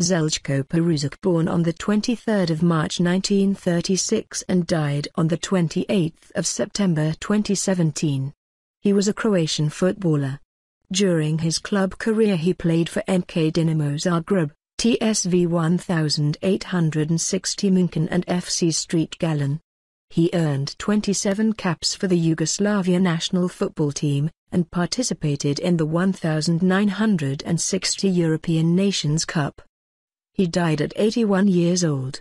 Zeljko Peruzak born on 23 March 1936 and died on 28 September 2017. He was a Croatian footballer. During his club career he played for MK Dinamo Zagreb, TSV 1860 München and FC Street Gallen. He earned 27 caps for the Yugoslavia national football team, and participated in the 1960 European Nations Cup. He died at 81 years old.